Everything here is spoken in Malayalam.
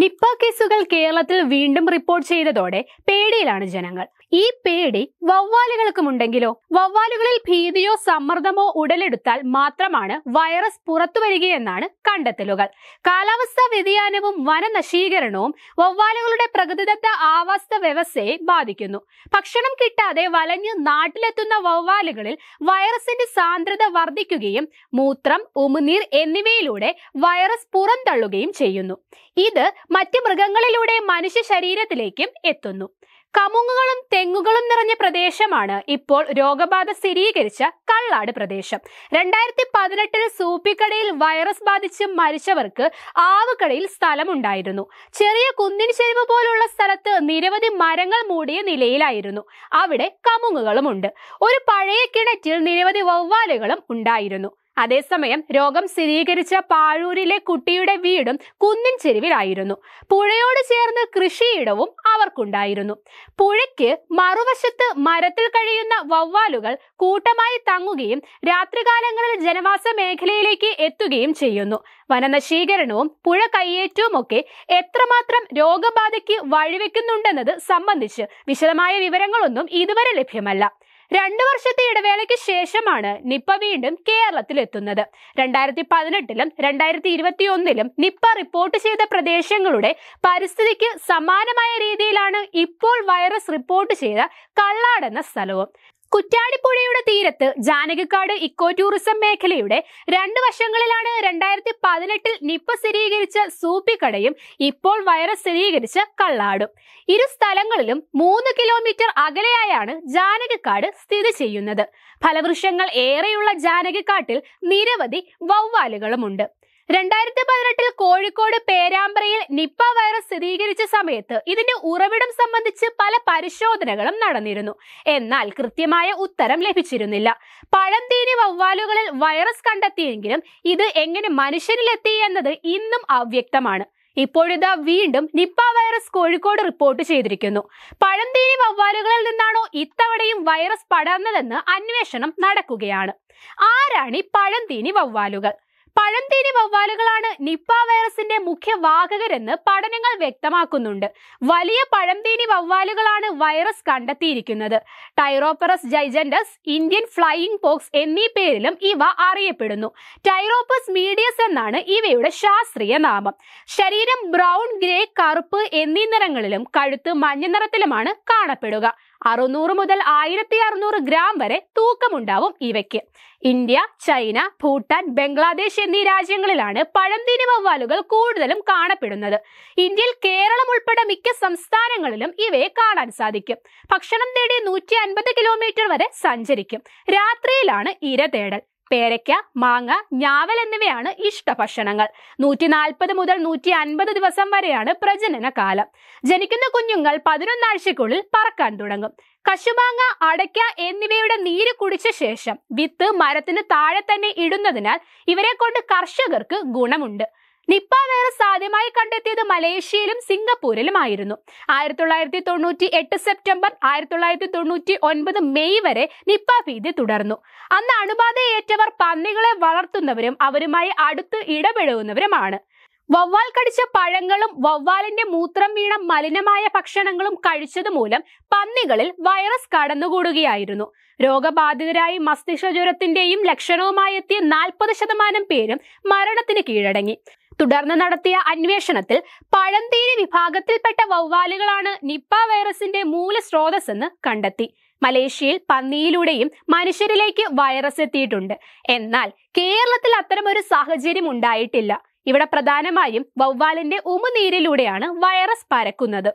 നിപ്പ കേസുകൾ കേരളത്തിൽ വീണ്ടും റിപ്പോർട്ട് ചെയ്തതോടെ പേടിയിലാണ് ജനങ്ങൾ ഈ പേടി ഉണ്ടെങ്കിലോ വവ്വാലുകളിൽ ഭീതിയോ സമ്മർദ്ദമോ ഉടലെടുത്താൽ മാത്രമാണ് വൈറസ് പുറത്തു വരികയെന്നാണ് കണ്ടെത്തലുകൾ കാലാവസ്ഥാ വ്യതിയാനവും വനനശീകരണവും വവ്വാലുകളുടെ പ്രകൃതിദത്ത ആവാസ വ്യവസ്ഥയെ ബാധിക്കുന്നു ഭക്ഷണം കിട്ടാതെ വലഞ്ഞ് നാട്ടിലെത്തുന്ന വവ്വാലുകളിൽ വൈറസിന്റെ സാന്ദ്രത വർദ്ധിക്കുകയും മൂത്രം ഉമിനീർ എന്നിവയിലൂടെ വൈറസ് പുറന്തള്ളുകയും ചെയ്യുന്നു ഇത് മറ്റ് മൃഗങ്ങളിലൂടെ മനുഷ്യ ശരീരത്തിലേക്കും എത്തുന്നു കമുങ്ങുകളും തെങ്ങുകളും നിറഞ്ഞ പ്രദേശമാണ് ഇപ്പോൾ രോഗബാധ സ്ഥിരീകരിച്ച കള്ളാട് പ്രദേശം രണ്ടായിരത്തി പതിനെട്ടിൽ സൂപ്പിക്കടയിൽ വൈറസ് ബാധിച്ച് മരിച്ചവർക്ക് ആവുകടയിൽ സ്ഥലമുണ്ടായിരുന്നു ചെറിയ കുന്നിൻ ചെരുവ് പോലുള്ള സ്ഥലത്ത് നിരവധി മരങ്ങൾ മൂടിയ നിലയിലായിരുന്നു അവിടെ കമുങ്ങുകളുമുണ്ട് ഒരു പഴയ കിണറ്റിൽ നിരവധി വവ്വാലുകളും ഉണ്ടായിരുന്നു അതേസമയം രോഗം സ്ഥിരീകരിച്ച പാഴൂരിലെ കുട്ടിയുടെ വീടും കുന്നിൻ ചെരുവിലായിരുന്നു പുഴയോട് ചേർന്ന് കൃഷിയിടവും അവർക്കുണ്ടായിരുന്നു പുഴയ്ക്ക് മറുവശത്ത് മരത്തിൽ കഴിയുന്ന വവ്വാലുകൾ കൂട്ടമായി തങ്ങുകയും രാത്രികാലങ്ങളിൽ ജനവാസ മേഖലയിലേക്ക് എത്തുകയും ചെയ്യുന്നു വനനശീകരണവും പുഴ ഒക്കെ എത്രമാത്രം രോഗബാധയ്ക്ക് വഴിവെക്കുന്നുണ്ടെന്നത് സംബന്ധിച്ച് വിശദമായ വിവരങ്ങളൊന്നും ഇതുവരെ ലഭ്യമല്ല രണ്ടു വർഷത്തെ ഇടവേളയ്ക്ക് ശേഷമാണ് നിപ്പ വീണ്ടും കേരളത്തിലെത്തുന്നത് രണ്ടായിരത്തി പതിനെട്ടിലും രണ്ടായിരത്തി ഇരുപത്തിയൊന്നിലും നിപ്പ റിപ്പോർട്ട് ചെയ്ത പ്രദേശങ്ങളുടെ പരിസ്ഥിതിക്ക് സമാനമായ രീതിയിലാണ് ഇപ്പോൾ വൈറസ് റിപ്പോർട്ട് ചെയ്ത കള്ളാടെന്ന എന്ന സ്ഥലവും കുറ്റാടിപ്പുഴയുടെ തീരത്ത് ജാനകിക്കാട് ഇക്കോ ടൂറിസം മേഖലയുടെ രണ്ട് വശങ്ങളിലാണ് രണ്ടായിരത്തി പതിനെട്ടിൽ നിപ്പ സ്ഥിരീകരിച്ച സൂപ്പിക്കടയും ഇപ്പോൾ വൈറസ് സ്ഥിരീകരിച്ച കള്ളാടും ഇരു സ്ഥലങ്ങളിലും മൂന്ന് കിലോമീറ്റർ അകലെയായാണ് ജാനകിക്കാട് സ്ഥിതി ചെയ്യുന്നത് ഫലവൃക്ഷങ്ങൾ ഏറെയുള്ള ജാനകിക്കാട്ടിൽ നിരവധി വവ്വാലുകളുമുണ്ട് രണ്ടായിരത്തി പതിനെട്ടിൽ കോഴിക്കോട് പേരാമ്പ്രയിൽ നിപ്പ വൈറസ് സ്ഥിരീകരിച്ച സമയത്ത് ഇതിന്റെ ഉറവിടം സംബന്ധിച്ച് പല പരിശോധനകളും നടന്നിരുന്നു എന്നാൽ കൃത്യമായ ഉത്തരം ലഭിച്ചിരുന്നില്ല പഴംതീനി വവ്വാലുകളിൽ വൈറസ് കണ്ടെത്തിയെങ്കിലും ഇത് എങ്ങനെ മനുഷ്യനിലെത്തി എന്നത് ഇന്നും അവ്യക്തമാണ് ഇപ്പോഴിതാ വീണ്ടും നിപ്പ വൈറസ് കോഴിക്കോട് റിപ്പോർട്ട് ചെയ്തിരിക്കുന്നു പഴംതീനി വവ്വാലുകളിൽ നിന്നാണോ ഇത്തവണയും വൈറസ് പടർന്നതെന്ന് അന്വേഷണം നടക്കുകയാണ് ആരാണ് ഈ പഴംതീനി വവ്വാലുകൾ പഴംതേനി വവ്വാലുകളാണ് നിപ്പ വൈറസിന്റെ മുഖ്യ വാഹകരെന്ന് പഠനങ്ങൾ വ്യക്തമാക്കുന്നുണ്ട് വലിയ പഴംതേനി വവ്വാലുകളാണ് വൈറസ് കണ്ടെത്തിയിരിക്കുന്നത് Pteropus giganteus Indian flying fox എന്നീ പേരിലും ഇവ അറിയപ്പെടുന്നു ടൈറോപ്പസ് മീഡിയസ് എന്നാണ് ഇവയുടെ ശാസ്ത്രീയ നാമം ശരീരം ബ്രൗൺ ഗ്രേ കറുപ്പ് എന്നീ നിറങ്ങളിലും കഴുത്ത് മഞ്ഞ നിറത്തിലുമാണ് കാണപ്പെടുക അറുന്നൂറ് മുതൽ ആയിരത്തി അറുന്നൂറ് ഗ്രാം വരെ തൂക്കമുണ്ടാവും ഇവയ്ക്ക് ഇന്ത്യ ചൈന ഭൂട്ടാൻ ബംഗ്ലാദേശ് എന്നീ രാജ്യങ്ങളിലാണ് പഴംതിരി വവ്വാലുകൾ കൂടുതലും കാണപ്പെടുന്നത് ഇന്ത്യയിൽ കേരളം ഉൾപ്പെടെ മിക്ക സംസ്ഥാനങ്ങളിലും ഇവയെ കാണാൻ സാധിക്കും ഭക്ഷണം തേടി നൂറ്റി അൻപത് കിലോമീറ്റർ വരെ സഞ്ചരിക്കും രാത്രിയിലാണ് ഇര തേടൽ പേരയ്ക്ക മാങ്ങ ഞാവൽ എന്നിവയാണ് ഇഷ്ടഭക്ഷണങ്ങൾ നൂറ്റി നാൽപ്പത് മുതൽ നൂറ്റി അൻപത് ദിവസം വരെയാണ് പ്രജനന കാലം ജനിക്കുന്ന കുഞ്ഞുങ്ങൾ പതിനൊന്നാഴ്ചക്കുള്ളിൽ പറക്കാൻ തുടങ്ങും കശുമാങ്ങ അടയ്ക്ക എന്നിവയുടെ നീര് കുടിച്ച ശേഷം വിത്ത് മരത്തിന് താഴെ തന്നെ ഇടുന്നതിനാൽ ഇവരെ കൊണ്ട് കർഷകർക്ക് ഗുണമുണ്ട് നിപ്പ വൈറസ് ആദ്യമായി കണ്ടെത്തിയത് മലേഷ്യയിലും സിംഗപ്പൂരിലുമായിരുന്നു ആയിരത്തി തൊള്ളായിരത്തി തൊണ്ണൂറ്റി എട്ട് സെപ്റ്റംബർ ആയിരത്തി തൊള്ളായിരത്തി തൊണ്ണൂറ്റി ഒൻപത് മെയ് വരെ നിപ്പ ഭീതി തുടർന്നു അന്ന് അണുബാധയേറ്റവർ പന്നികളെ വളർത്തുന്നവരും അവരുമായി അടുത്ത് ഇടപെടുന്നവരുമാണ് വവ്വാൽ കടിച്ച പഴങ്ങളും വവ്വാലിന്റെ മൂത്രം വീണ മലിനമായ ഭക്ഷണങ്ങളും മൂലം പന്നികളിൽ വൈറസ് കടന്നുകൂടുകയായിരുന്നു രോഗബാധിതരായി മസ്തിഷ്ക ജ്വരത്തിന്റെയും ലക്ഷണവുമായി എത്തിയ നാൽപ്പത് ശതമാനം പേരും മരണത്തിന് കീഴടങ്ങി തുടർന്ന് നടത്തിയ അന്വേഷണത്തിൽ പഴന്തീരി വിഭാഗത്തിൽപ്പെട്ട വവ്വാലുകളാണ് നിപ്പ വൈറസിന്റെ മൂല സ്രോതസ്സെന്ന് കണ്ടെത്തി മലേഷ്യയിൽ പന്നിയിലൂടെയും മനുഷ്യരിലേക്ക് വൈറസ് എത്തിയിട്ടുണ്ട് എന്നാൽ കേരളത്തിൽ അത്തരമൊരു സാഹചര്യം ഉണ്ടായിട്ടില്ല ഇവിടെ പ്രധാനമായും വവ്വാലിന്റെ ഉമുനീരിലൂടെയാണ് വൈറസ് പരക്കുന്നത്